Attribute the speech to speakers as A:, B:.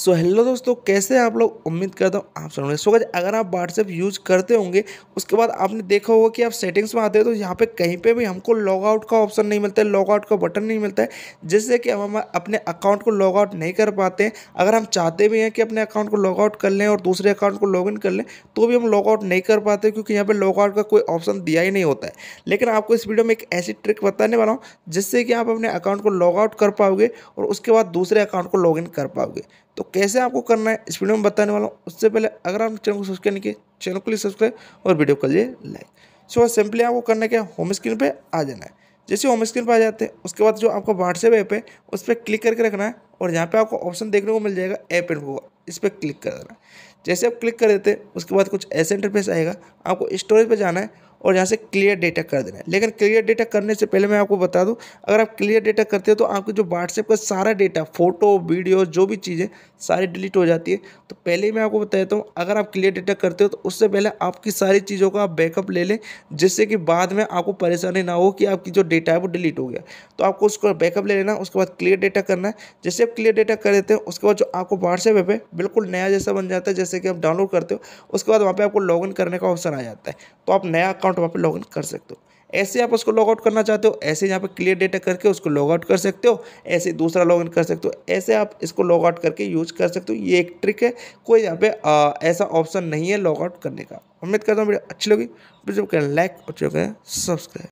A: so hello दोस्तों कैसे आप लोग उम्मीद करता हूँ आप सुनोगे सो गज अगर आप व्हाट्सएप यूज करते होंगे उसके बाद आपने देखा होगा कि आप सेटिंग्स में आते हो तो यहाँ पे कहीं पे भी हमको लॉगआउट का ऑप्शन नहीं मिलता है लॉगआउट का बटन नहीं मिलता है जिससे कि हम अपने अकाउंट को लॉग आउट नहीं कर पाते हैं अगर हम चाहते भी हैं कि अपने अकाउंट को लॉग आउट कर लें और दूसरे अकाउंट को लॉग कर लें तो भी हम लॉगआउट नहीं कर पाते क्योंकि यहाँ पर लॉगआउट का कोई ऑप्शन दिया ही नहीं होता है लेकिन आपको इस वीडियो में एक ऐसी ट्रिक बताने वाला हूँ जिससे कि आप अपने अकाउंट को लॉग आउट कर पाओगे और उसके बाद दूसरे अकाउंट को लॉग कर पाओगे तो कैसे आपको करना है इस वीडियो में बताने वाला हूँ उससे पहले अगर आप चैनल को सब्सक्राइब नहीं किए चैनल को लिए सब्सक्राइब और वीडियो कर लिए लाइक सो सिंपली आपको करने के होम स्क्रीन पर आ जाना है जैसे होम स्क्रीन पर आ जाते हैं उसके बाद जो आपका व्हाट्सएप ऐप है उस पर क्लिक करके रखना है और यहाँ पे आपको ऑप्शन देखने को मिल जाएगा ऐप एंड गूगल इस पर क्लिक कर देना जैसे आप क्लिक कर देते हैं उसके बाद कुछ ऐसे इंटरफेस आएगा आपको स्टोरेज पर जाना है और यहाँ से क्लियर डेटा कर देना है लेकिन क्लियर डेटा करने से पहले मैं आपको बता दूँ अगर आप क्लियर डेटा करते हो तो आपके जो व्हाट्सएप का सारा डेटा फोटो वीडियो जो भी चीज़ें सारी डिलीट हो जाती है तो पहले ही मैं आपको बता देता हूँ अगर आप क्लियर डेटा करते हो तो उससे पहले आपकी सारी चीज़ों का आप बैकअप ले लें जिससे कि बाद में आपको परेशानी ना हो कि आपकी जो डेटा है वो डिलीट हो गया तो आपको उसको बैकअप ले लेना उसके बाद क्लियर डेटा करना है जैसे आप क्लियर डेटा कर देते हैं उसके बाद जो आपको व्हाट्सएप ऐप है बिल्कुल नया जैसा बन जाता है जैसे कि आप डाउनलोड करते हो उसके बाद वहाँ पर आपको लॉग करने का ऑप्शन आ जाता है तो आप नया अकाउंट अकाउंट वहाँ पर लॉगिन कर सकते हो ऐसे आप उसको लॉगआउट करना चाहते हो ऐसे यहाँ पे क्लियर डेटा करके उसको लॉगआउट कर सकते हो ऐसे दूसरा लॉगिन कर सकते हो ऐसे आप इसको लॉगआउट करके यूज कर सकते हो ये एक ट्रिक है कोई यहाँ पे आ, ऐसा ऑप्शन नहीं है लॉगआउट करने का उम्मीद करता हूँ वीडियो अच्छी लगी वीडियो करें लाइक और जो करें सब्सक्राइब